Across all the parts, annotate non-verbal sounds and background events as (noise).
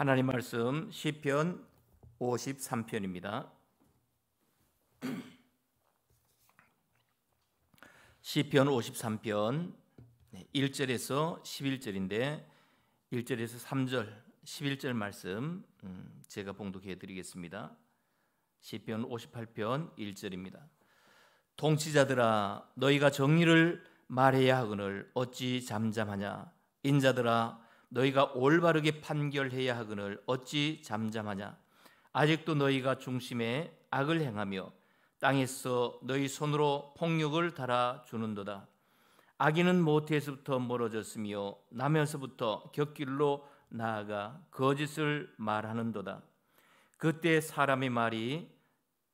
하나님 말씀 시편 53편입니다. (clears throat) 시편 53편 1절에서 11절인데 1절에서 3절 11절 말씀 음, 제가 봉독해 드리겠습니다. 시편 58편 1절입니다. 통치자들아 너희가 정의를 말해야 하거늘 어찌 잠잠하냐 인자들아 너희가 올바르게 판결해야 하거늘 어찌 잠잠하냐 아직도 너희가 중심에 악을 행하며 땅에서 너희 손으로 폭력을 달아 주는도다 악인은 모태에서부터 멀어졌으며 남에서부터 곁길로 나아가 거짓을 말하는도다 그때 사람의 말이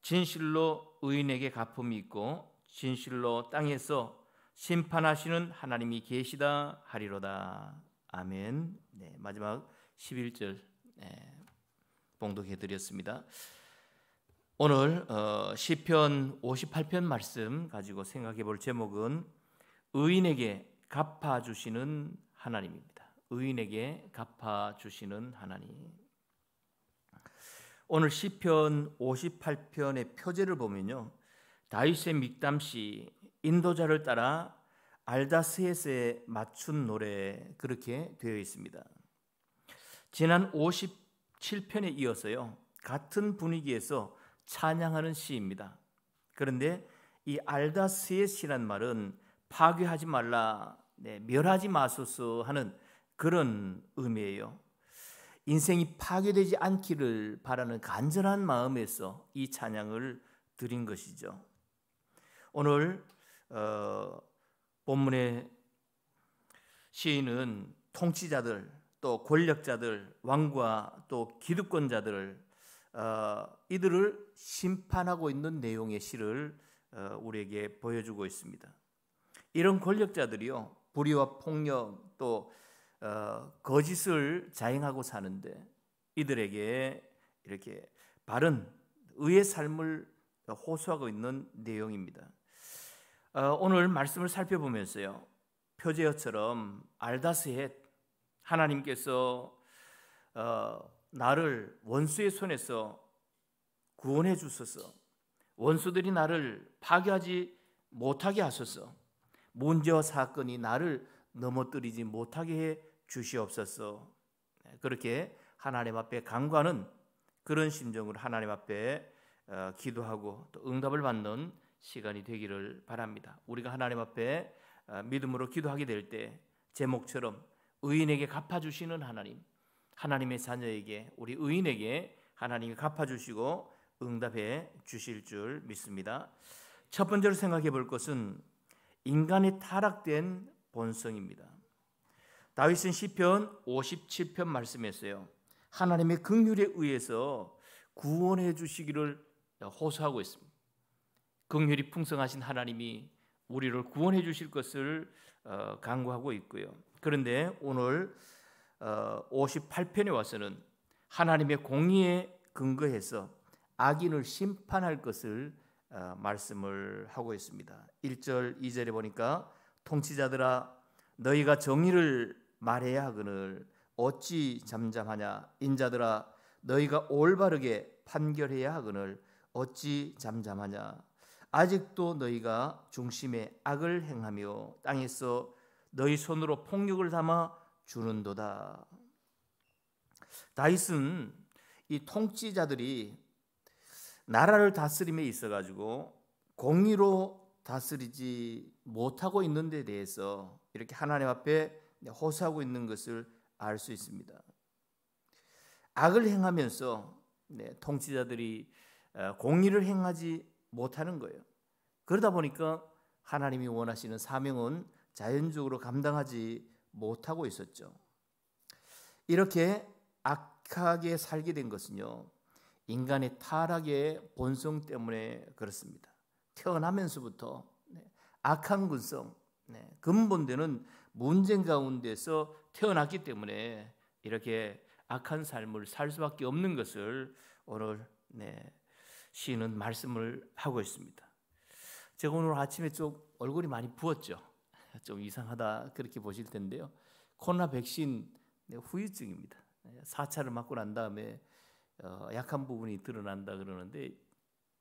진실로 의인에게 갚음이 있고 진실로 땅에서 심판하시는 하나님이 계시다 하리로다. 아멘. 네, 마지막 11절 네, 봉독해 드렸습니다. 오늘 어, 시편 58편 말씀 가지고 생각해 볼 제목은 의인에게 갚아 주시는 하나님입니다. 의인에게 갚아 주시는 하나님. 오늘 시편 58편의 표제를 보면요. 다윗의 믹담시 인도자를 따라 알다스에스에 맞춘 노래 그렇게 되어 있습니다. 지난 57편에 이어서요. 같은 분위기에서 찬양하는 시입니다. 그런데 이 알다스에스란 말은 파괴하지 말라, 네, 멸하지 마소서 하는 그런 의미예요. 인생이 파괴되지 않기를 바라는 간절한 마음에서 이 찬양을 드린 것이죠. 오늘 어, 본문의 시인은 통치자들 또 권력자들 왕과 또기득권자들 어, 이들을 심판하고 있는 내용의 시를 어, 우리에게 보여주고 있습니다. 이런 권력자들이요 불의와 폭력 또 어, 거짓을 자행하고 사는데 이들에게 이렇게 바른 의의 삶을 호소하고 있는 내용입니다. 어, 오늘 말씀을 살펴보면서요. 표제어처럼 알다스헷 하나님께서 어, 나를 원수의 손에서 구원해 주소서. 원수들이 나를 파괴하지 못하게 하소서. 문제와 사건이 나를 넘어뜨리지 못하게 해 주시옵소서. 네, 그렇게 하나님 앞에 간과는 그런 심정으로 하나님 앞에 어, 기도하고 또 응답을 받는 시간이 되기를 바랍니다. 우리가 하나님 앞에 어, 믿음으로 기도하게 될 때 제목처럼 의인에게 갚아주시는 하나님, 하나님의 자녀에게 우리 의인에게 하나님이 갚아주시고 응답해 주실 줄 믿습니다. 첫 번째로 생각해 볼 것은 인간의 타락된 본성입니다. 다윗은 시편 57편 말씀했어요. 하나님의 긍휼에 의해서 구원해 주시기를 호소하고 있습니다. 긍휼이 풍성하신 하나님이 우리를 구원해 주실 것을 간구하고 어, 있고요. 그런데 오늘 58편에 어, 와서는 하나님의 공의에 근거해서 악인을 심판할 것을 어, 말씀을 하고 있습니다. 1절 2절에 보니까 통치자들아 너희가 정의를 말해야 하거늘 어찌 잠잠하냐 인자들아 너희가 올바르게 판결해야 하거늘 어찌 잠잠하냐 아직도 너희가 중심에 악을 행하며 땅에서 너희 손으로 폭력을 담아 주는도다. 다윗은 이 통치자들이 나라를 다스림에 있어 가지고 공의로 다스리지 못하고 있는 데 대해서 이렇게 하나님 앞에 호소하고 있는 것을 알 수 있습니다. 악을 행하면서 네, 통치자들이 어, 공의를 행하지 못하는 거예요. 그러다 보니까 하나님이 원하시는 사명은 자연적으로 감당하지 못하고 있었죠. 이렇게 악하게 살게 된 것은요. 인간의 타락의 본성 때문에 그렇습니다. 태어나면서부터 네, 악한 군성, 네, 근본되는 문쟁 가운데서 태어났기 때문에 이렇게 악한 삶을 살 수밖에 없는 것을 오늘 네, 시인은 말씀을 하고 있습니다. 제가 오늘 아침에 좀 얼굴이 많이 부었죠. 좀 이상하다 그렇게 보실 텐데요. 코로나 백신 네, 후유증입니다. 4차를 맞고 난 다음에 어, 약한 부분이 드러난다 그러는데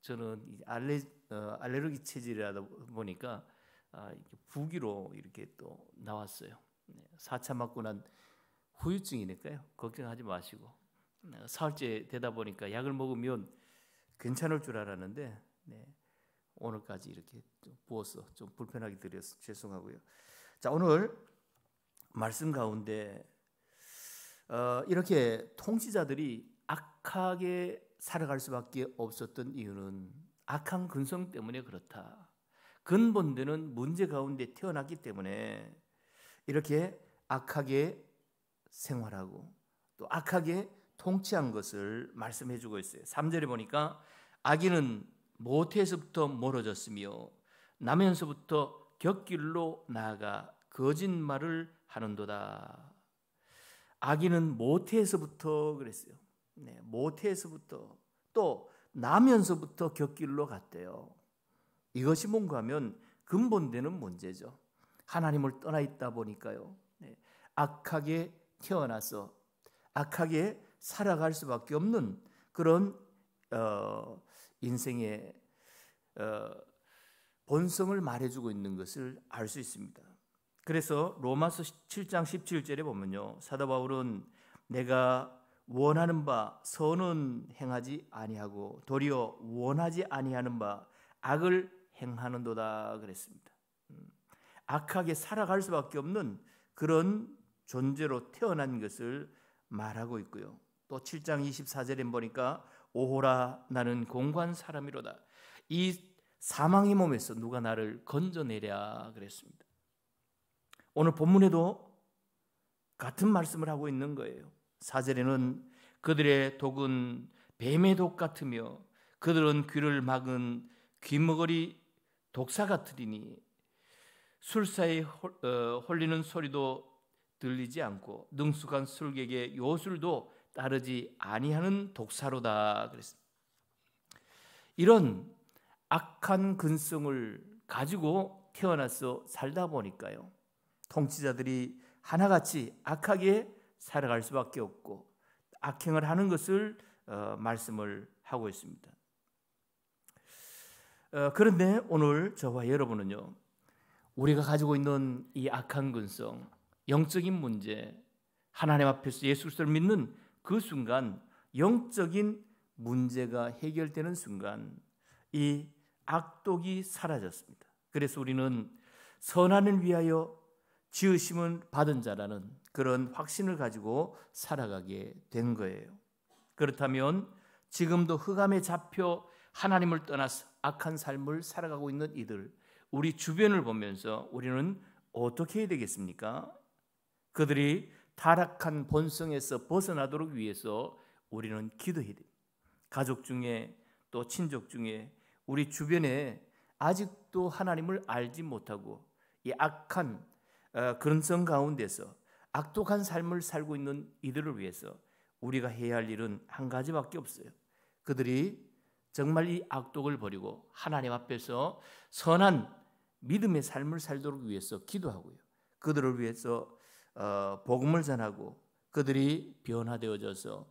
저는 알레, 어, 알레르기 체질이다 보니까 아, 부기로 이렇게 또 나왔어요. 4차 맞고 난 후유증이니까요. 걱정하지 마시고. 어, 사흘째 되다 보니까 약을 먹으면 괜찮을 줄 알았는데 네, 오늘까지 이렇게 좀 부어서 좀 불편하게 드려서 죄송하고요. 자 오늘 말씀 가운데 어, 이렇게 통치자들이 악하게 살아갈 수밖에 없었던 이유는 악한 근성 때문에 그렇다. 근본되는 문제 가운데 태어났기 때문에 이렇게 악하게 생활하고 또 악하게 통치한 것을 말씀해 주고 있어요. 3절에 보니까 아기는 모태에서부터 멀어졌으며 남에서부터 곁길로 나아가 거짓말을 하는도다. 아기는 모태에서부터 그랬어요. 네, 모태에서부터 또 나면서부터 곁길로 갔대요. 이것이 뭔가 하면 근본되는 문제죠. 하나님을 떠나 있다 보니까요. 네, 악하게 태어나서 악하게 살아갈 수밖에 없는 그런 어, 인생의 어, 본성을 말해주고 있는 것을 알 수 있습니다. 그래서 로마서 7장 17절에 보면요. 사도 바울은 내가 원하는 바 선은 행하지 아니하고 도리어 원하지 아니하는 바 악을 행하는도다 그랬습니다. 음, 악하게 살아갈 수밖에 없는 그런 존재로 태어난 것을 말하고 있고요. 또 7장 24절에 보니까 오호라 나는 공관 사람이로다. 이 사망의 몸에서 누가 나를 건져내랴 그랬습니다. 오늘 본문에도 같은 말씀을 하고 있는 거예요. 4절에는 그들의 독은 뱀의 독 같으며 그들은 귀를 막은 귀머거리 독사 같으리니 술사에 어, 홀리는 소리도 들리지 않고 능숙한 술객의 요술도 따르지 아니하는 독사로다 그랬습니다. 이런 악한 근성을 가지고 태어나서 살다 보니까요. 통치자들이 하나같이 악하게 살아갈 수밖에 없고 악행을 하는 것을 어, 말씀을 하고 있습니다. 어, 그런데 오늘 저와 여러분은요. 우리가 가지고 있는 이 악한 근성, 영적인 문제, 하나님 앞에서 예수 를 믿는 그 순간 영적인 문제가 해결되는 순간 이 악독이 사라졌습니다. 그래서 우리는 선한을 위하여 지으심을 받은 자라는 그런 확신을 가지고 살아가게 된 거예요. 그렇다면 지금도 흑암에 잡혀 하나님을 떠나서 악한 삶을 살아가고 있는 이들, 우리 주변을 보면서 우리는 어떻게 해야 되겠습니까? 그들이 타락한 본성에서 벗어나도록 위해서 우리는 기도해야 됩니다. 가족 중에 또 친족 중에 우리 주변에 아직도 하나님을 알지 못하고 이 악한 어, 그런 성 가운데서 악독한 삶을 살고 있는 이들을 위해서 우리가 해야 할 일은 한 가지밖에 없어요. 그들이 정말 이 악독을 버리고 하나님 앞에서 선한 믿음의 삶을 살도록 위해서 기도하고요. 그들을 위해서 어, 복음을 전하고 그들이 변화되어져서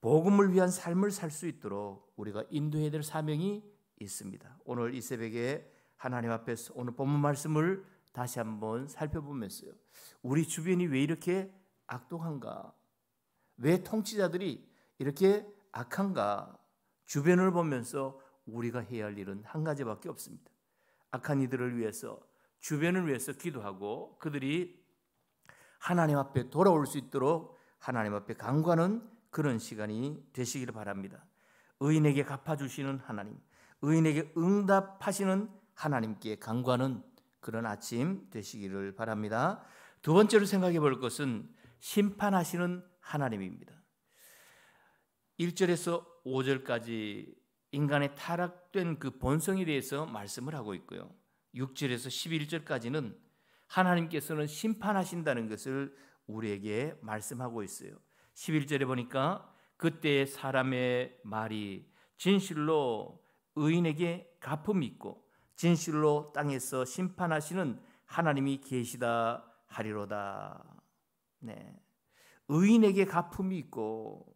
복음을 위한 삶을 살 수 있도록 우리가 인도해야 될 사명이 있습니다. 오늘 이 새벽에 하나님 앞에서 오늘 본문 말씀을 다시 한번 살펴보면서요. 우리 주변이 왜 이렇게 악동한가? 왜 통치자들이 이렇게 악한가? 주변을 보면서 우리가 해야 할 일은 한 가지밖에 없습니다. 악한 이들을 위해서 주변을 위해서 기도하고 그들이 하나님 앞에 돌아올 수 있도록 하나님 앞에 간구하는 그런 시간이 되시기를 바랍니다. 의인에게 갚아주시는 하나님, 의인에게 응답하시는 하나님께 간구하는 그런 아침 되시기를 바랍니다. 두 번째로 생각해 볼 것은 심판하시는 하나님입니다. 1절에서 5절까지 인간의 타락된 그 본성에 대해서 말씀을 하고 있고요. 6절에서 11절까지는 하나님께서는 심판하신다는 것을 우리에게 말씀하고 있어요. 11절에 보니까 그때 사람의 말이 진실로 의인에게 가품이 있고 진실로 땅에서 심판하시는 하나님이 계시다 하리로다. 네. 의인에게 가품이 있고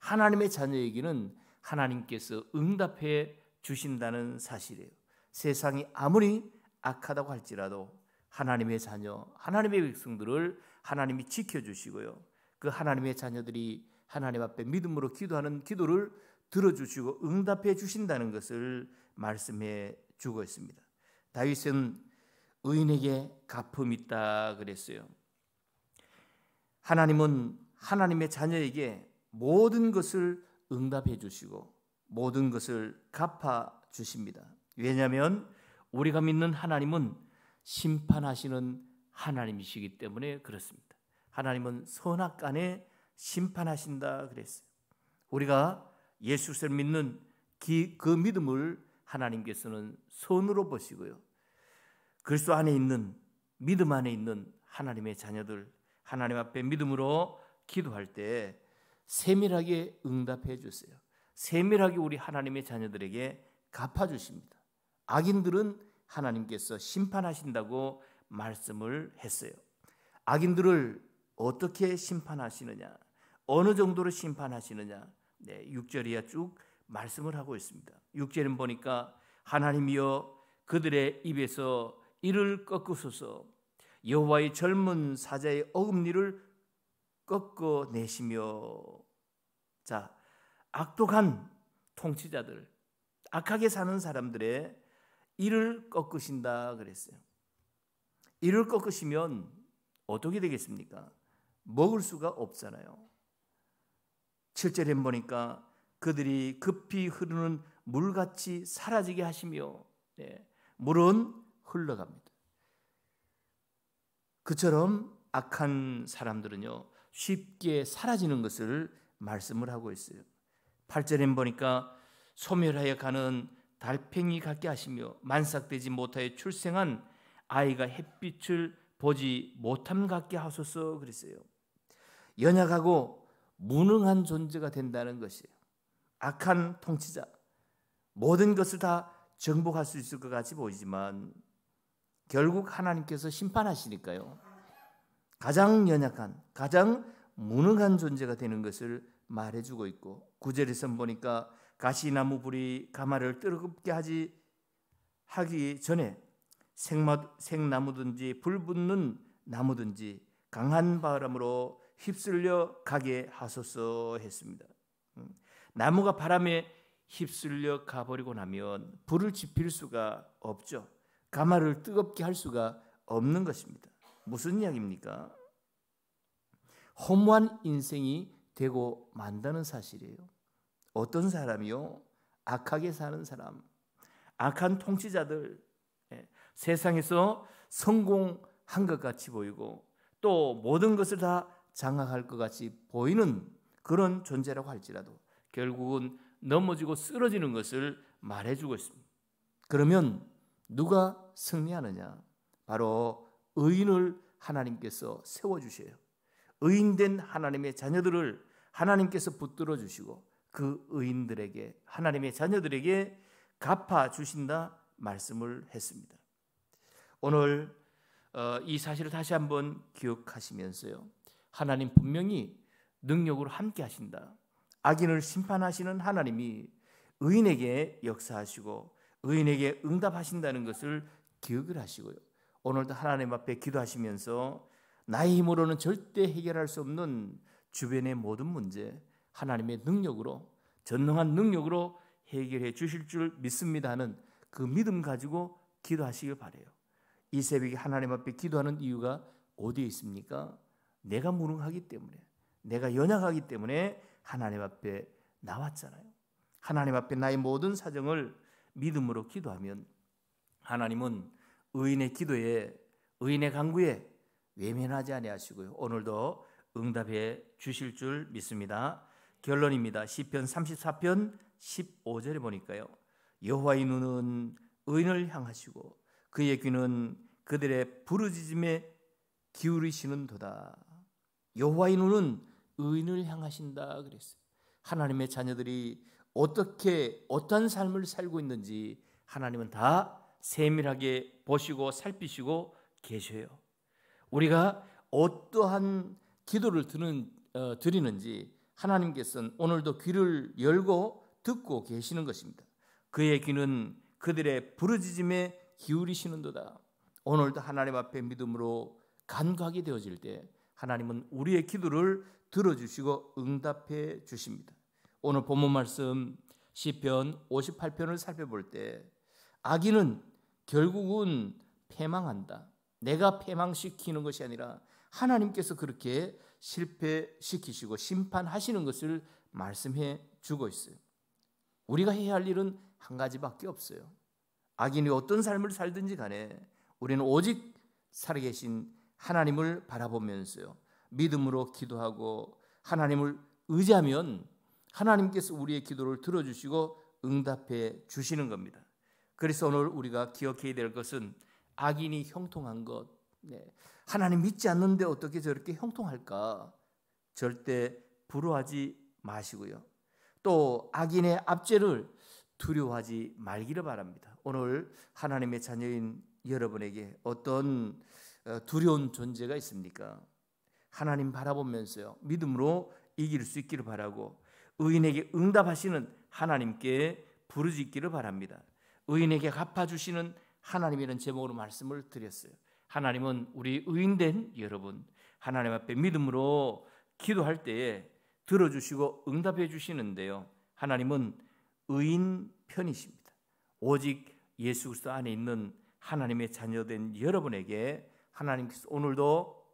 하나님의 자녀에게는 하나님께서 응답해 주신다는 사실이에요. 세상이 아무리 악하다고 할지라도 하나님의 자녀, 하나님의 백성들을 하나님이 지켜주시고요. 그 하나님의 자녀들이 하나님 앞에 믿음으로 기도하는 기도를 들어주시고 응답해 주신다는 것을 말씀해 주고 있습니다. 다윗은 의인에게 갚음 있다 그랬어요. 하나님은 하나님의 자녀에게 모든 것을 응답해 주시고 모든 것을 갚아 주십니다. 왜냐하면 우리가 믿는 하나님은 심판하시는 하나님이시기 때문에 그렇습니다. 하나님은 선악 간에 심판하신다 그랬어요. 우리가 예수를 믿는 그 믿음을 하나님께서는 손으로 보시고요. 그리스도 안에 있는 믿음 안에 있는 하나님의 자녀들 하나님 앞에 믿음으로 기도할 때 세밀하게 응답해 주세요. 세밀하게 우리 하나님의 자녀들에게 갚아 주십니다. 악인들은 하나님께서 심판하신다고 말씀을 했어요. 악인들을 어떻게 심판하시느냐? 어느 정도로 심판하시느냐? 네, 6절이야 쭉 말씀을 하고 있습니다. 6절은 보니까 하나님이여 그들의 입에서 이를 꺾으소서 여호와의 젊은 사자의 어금니를 꺾어내시며 자 악독한 통치자들 악하게 사는 사람들의 이를 꺾으신다 그랬어요. 이를 꺾으시면 어떻게 되겠습니까? 먹을 수가 없잖아요. 7절에 보니까 그들이 급히 흐르는 물같이 사라지게 하시며 네, 물은 흘러갑니다. 그처럼 악한 사람들은요 쉽게 사라지는 것을 말씀을 하고 있어요. 8절에 보니까 소멸하여 가는 달팽이 같게 하시며 만삭되지 못하여 출생한 아이가 햇빛을 보지 못함 같게 하소서 그랬어요. 연약하고 무능한 존재가 된다는 것이에요. 악한 통치자 모든 것을 다 정복할 수 있을 것 같이 보이지만 결국 하나님께서 심판하시니까요. 가장 연약한, 가장 무능한 존재가 되는 것을 말해주고 있고 구절에서 보니까 가시나무 불이 가마를 뜨겁게 하지 하기 전에 생마, 생나무든지 불붙는 나무든지 강한 바람으로 휩쓸려 가게 하소서 했습니다. 음, 나무가 바람에 휩쓸려 가버리고 나면 불을 지필 수가 없죠. 가마를 뜨겁게 할 수가 없는 것입니다. 무슨 이야기입니까? 허무한 인생이 되고 만다는 사실이에요. 어떤 사람이요? 악하게 사는 사람, 악한 통치자들, 예. 세상에서 성공한 것 같이 보이고 또 모든 것을 다 장악할 것 같이 보이는 그런 존재라고 할지라도 결국은 넘어지고 쓰러지는 것을 말해주고 있습니다. 그러면 누가 승리하느냐? 바로 의인을 하나님께서 세워주셔요. 의인된 하나님의 자녀들을 하나님께서 붙들어 주시고 그 의인들에게 하나님의 자녀들에게 갚아 주신다 말씀을 했습니다. 오늘 어, 이 사실을 다시 한번 기억하시면서요. 하나님 분명히 능력으로 함께 하신다. 악인을 심판하시는 하나님이 의인에게 역사하시고 의인에게 응답하신다는 것을 기억을 하시고요. 오늘도 하나님 앞에 기도하시면서 나의 힘으로는 절대 해결할 수 없는 주변의 모든 문제, 하나님의 능력으로 전능한 능력으로 해결해 주실 줄 믿습니다 하는 그 믿음 가지고 기도하시길 바래요. 이세벽이 하나님 앞에 기도하는 이유가 어디에 있습니까? 내가 무능하기 때문에 내가 연약하기 때문에 하나님 앞에 나왔잖아요. 하나님 앞에 나의 모든 사정을 믿음으로 기도하면 하나님은 의인의 기도에 의인의 간구에 외면하지 아니하시고요. 오늘도 응답해 주실 줄 믿습니다. 결론입니다. 시편 34편 15절에 보니까요. 여호와의 눈은 의인을 향하시고 그의 귀는 그들의 부르짖음에 기울이시는도다. 여호와의 눈은 의인을 향하신다 그랬어요. 하나님의 자녀들이 어떻게 어떤 삶을 살고 있는지 하나님은 다 세밀하게 보시고 살피시고 계셔요. 우리가 어떠한 기도를 드는, 어, 드리는지 하나님께서는 오늘도 귀를 열고 듣고 계시는 것입니다. 그의 귀는 그들의 부르짖음에 기울이시는도다. 오늘도 하나님 앞에 믿음으로 간과하게 되어질 때 하나님은 우리의 기도를 들어주시고 응답해 주십니다. 오늘 본문 말씀 시편 58편을 살펴볼 때 악인은 결국은 패망한다. 내가 패망시키는 것이 아니라 하나님께서 그렇게 실패시키시고 심판하시는 것을 말씀해 주고 있어요. 우리가 해야 할 일은 한 가지밖에 없어요. 악인이 어떤 삶을 살든지 간에 우리는 오직 살아계신 하나님을 바라보면서요. 믿음으로 기도하고 하나님을 의지하면 하나님께서 우리의 기도를 들어주시고 응답해 주시는 겁니다. 그래서 오늘 우리가 기억해야 될 것은 악인이 형통한 것, 네. 하나님 믿지 않는데 어떻게 저렇게 형통할까? 절대 부러워하지 마시고요. 또 악인의 압제를 두려워하지 말기를 바랍니다. 오늘 하나님의 자녀인 여러분에게 어떤 어, 두려운 존재가 있습니까? 하나님 바라보면서요. 믿음으로 이길 수 있기를 바라고 의인에게 응답하시는 하나님께 부르짖기를 바랍니다. 의인에게 갚아 주시는 하나님이라는 제목으로 말씀을 드렸어요. 하나님은 우리 의인된 여러분 하나님 앞에 믿음으로 기도할 때에 들어주시고 응답해 주시는데요. 하나님은 의인 편이십니다. 오직 예수 그리스도 안에 있는 하나님의 자녀된 여러분에게 하나님께서 오늘도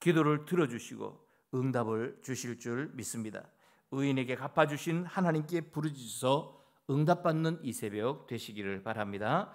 기도를 들어주시고 응답을 주실 줄 믿습니다. 의인에게 갚아주신 하나님께 부르짖어 응답받는 이 새벽 되시기를 바랍니다.